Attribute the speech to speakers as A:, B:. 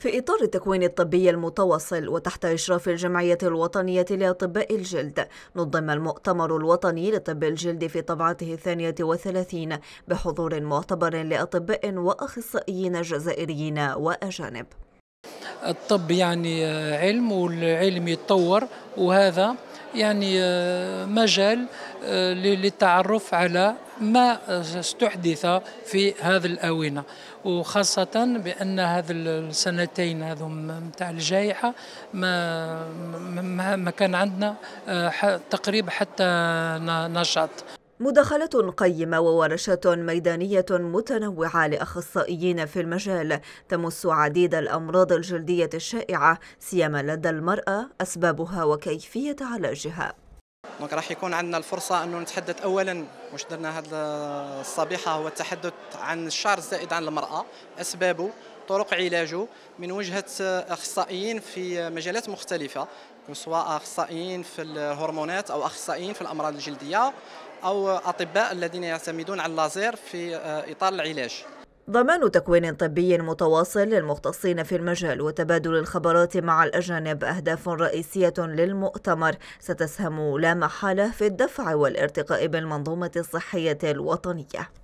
A: في إطار التكوين الطبي المتواصل وتحت إشراف الجمعية الوطنية لأطباء الجلد نظم المؤتمر الوطني لطب الجلد في طبعته الثانية والثلاثين بحضور معتبر لأطباء وأخصائيين جزائريين وأجانب الطب يعني آه، علم والعلم يتطور وهذا
B: يعني آه، مجال آه، للتعرف على ما استحدث في هذه الآونة وخاصة بأن هذه السنتين هذم متاع الجائحة ما, ما كان عندنا آه، تقريبا حتى نشاط
A: مداخلات قيمة وورشات ميدانية متنوعة لأخصائيين في المجال تمس عديد الأمراض الجلدية الشائعة سيما لدى المرأة أسبابها وكيفية علاجها
C: دونك راح يكون عندنا الفرصه انه نتحدث اولا واش درنا هذا الصبيحه هو التحدث عن الشعر الزائد عن المراه اسبابه طرق علاجه من وجهه اخصائيين في مجالات مختلفه سواء اخصائيين في الهرمونات او اخصائيين في الامراض الجلديه او اطباء الذين يعتمدون على اللازير في آه، اطار العلاج
A: ضمان تكوين طبي متواصل للمختصين في المجال وتبادل الخبرات مع الأجانب أهداف رئيسية للمؤتمر ستسهم لا محالة في الدفع والارتقاء بالمنظومة الصحية الوطنية